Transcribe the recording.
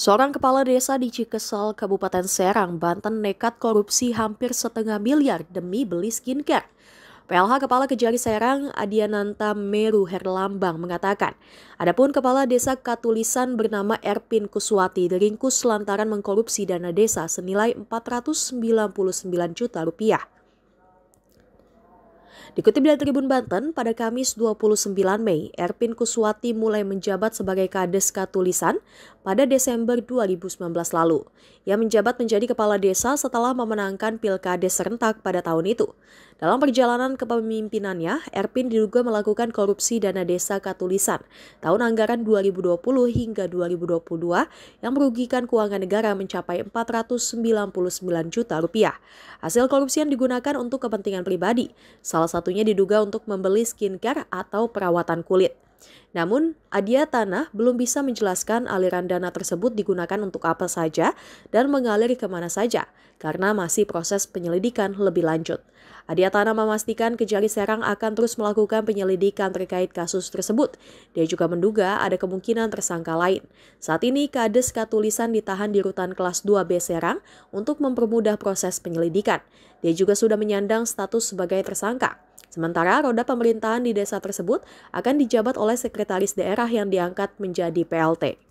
Seorang kepala desa di Cikesal, Kabupaten Serang, Banten nekat korupsi hampir setengah miliar demi beli skincare. PLH Kepala Kejari Serang, Adiananta Meru Herlambang mengatakan, adapun kepala desa Katulisan bernama Erpin Kuswati diringkus lantaran mengkorupsi dana desa senilai 499 juta rupiah. Dikutip dari Tribun Banten, pada Kamis 29 Mei, Erpin Kuswati mulai menjabat sebagai Kades Katulisan pada Desember 2019 lalu. Ia menjabat menjadi kepala desa setelah memenangkan Pilkades serentak pada tahun itu. Dalam perjalanan kepemimpinannya, Erpin diduga melakukan korupsi dana desa Katulisan tahun anggaran 2020 hingga 2022 yang merugikan keuangan negara mencapai 499 juta rupiah. Hasil korupsi yang digunakan untuk kepentingan pribadi, salah satunya diduga untuk membeli skincare atau perawatan kulit. Namun, Adia Tanah belum bisa menjelaskan aliran dana tersebut digunakan untuk apa saja dan mengalir ke mana saja, karena masih proses penyelidikan lebih lanjut. Adia Tanah memastikan Kejari Serang akan terus melakukan penyelidikan terkait kasus tersebut. Dia juga menduga ada kemungkinan tersangka lain. Saat ini, Kades Katulisan ditahan di rutan kelas 2B Serang untuk mempermudah proses penyelidikan. Dia juga sudah menyandang status sebagai tersangka. Sementara roda pemerintahan di desa tersebut akan dijabat oleh sekretaris daerah yang diangkat menjadi PLT.